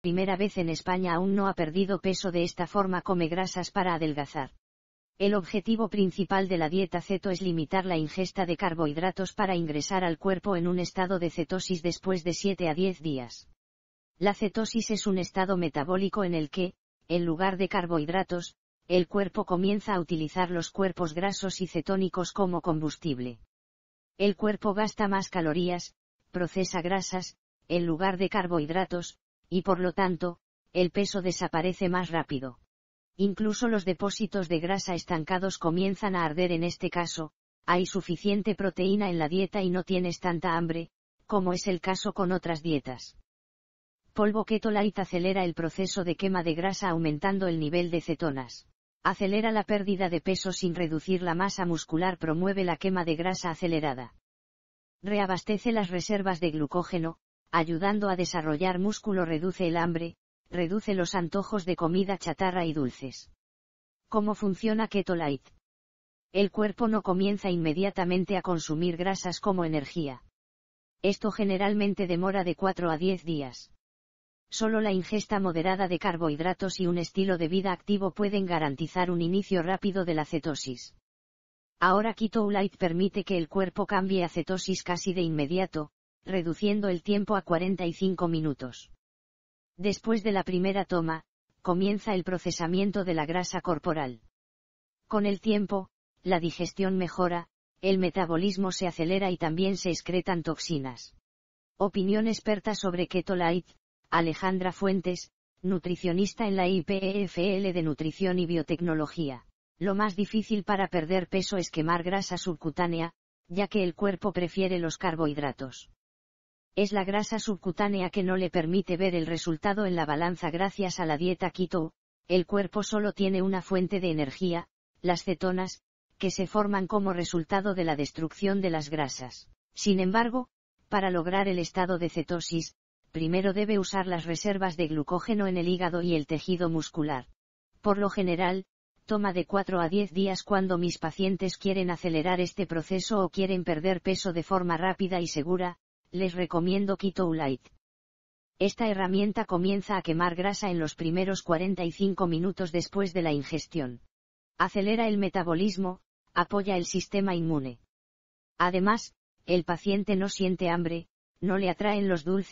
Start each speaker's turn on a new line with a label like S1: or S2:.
S1: primera vez en España aún no ha perdido peso de esta forma come grasas para adelgazar. El objetivo principal de la dieta ceto es limitar la ingesta de carbohidratos para ingresar al cuerpo en un estado de cetosis después de 7 a 10 días. La cetosis es un estado metabólico en el que, en lugar de carbohidratos, el cuerpo comienza a utilizar los cuerpos grasos y cetónicos como combustible. El cuerpo gasta más calorías, procesa grasas, en lugar de carbohidratos, y por lo tanto, el peso desaparece más rápido. Incluso los depósitos de grasa estancados comienzan a arder en este caso, hay suficiente proteína en la dieta y no tienes tanta hambre, como es el caso con otras dietas. Polvo Ketolite acelera el proceso de quema de grasa aumentando el nivel de cetonas. Acelera la pérdida de peso sin reducir la masa muscular, promueve la quema de grasa acelerada. Reabastece las reservas de glucógeno, ayudando a desarrollar músculo reduce el hambre, reduce los antojos de comida chatarra y dulces. ¿Cómo funciona Ketolite? El cuerpo no comienza inmediatamente a consumir grasas como energía. Esto generalmente demora de 4 a 10 días. Solo la ingesta moderada de carbohidratos y un estilo de vida activo pueden garantizar un inicio rápido de la cetosis. Ahora Keto permite que el cuerpo cambie a cetosis casi de inmediato, reduciendo el tiempo a 45 minutos. Después de la primera toma, comienza el procesamiento de la grasa corporal. Con el tiempo, la digestión mejora, el metabolismo se acelera y también se excretan toxinas. Opinión experta sobre Ketolite, Alejandra Fuentes, nutricionista en la IPFL de Nutrición y Biotecnología. Lo más difícil para perder peso es quemar grasa subcutánea, ya que el cuerpo prefiere los carbohidratos es la grasa subcutánea que no le permite ver el resultado en la balanza gracias a la dieta keto, el cuerpo solo tiene una fuente de energía, las cetonas, que se forman como resultado de la destrucción de las grasas. Sin embargo, para lograr el estado de cetosis, primero debe usar las reservas de glucógeno en el hígado y el tejido muscular. Por lo general, toma de 4 a 10 días cuando mis pacientes quieren acelerar este proceso o quieren perder peso de forma rápida y segura, les recomiendo Keto Light. Esta herramienta comienza a quemar grasa en los primeros 45 minutos después de la ingestión. Acelera el metabolismo, apoya el sistema inmune. Además, el paciente no siente hambre, no le atraen los dulces